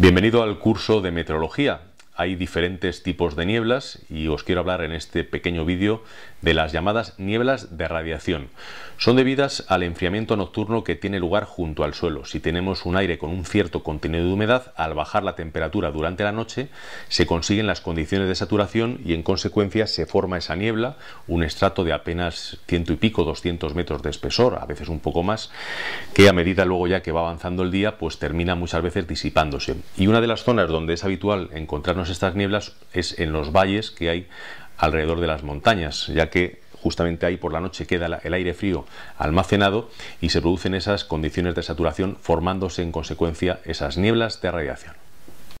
Bienvenido al curso de meteorología hay diferentes tipos de nieblas y os quiero hablar en este pequeño vídeo de las llamadas nieblas de radiación. Son debidas al enfriamiento nocturno que tiene lugar junto al suelo. Si tenemos un aire con un cierto contenido de humedad, al bajar la temperatura durante la noche, se consiguen las condiciones de saturación y en consecuencia se forma esa niebla, un estrato de apenas ciento y pico, 200 metros de espesor, a veces un poco más, que a medida luego ya que va avanzando el día, pues termina muchas veces disipándose. Y una de las zonas donde es habitual encontrarnos estas nieblas es en los valles que hay alrededor de las montañas, ya que justamente ahí por la noche queda el aire frío almacenado y se producen esas condiciones de saturación formándose en consecuencia esas nieblas de radiación.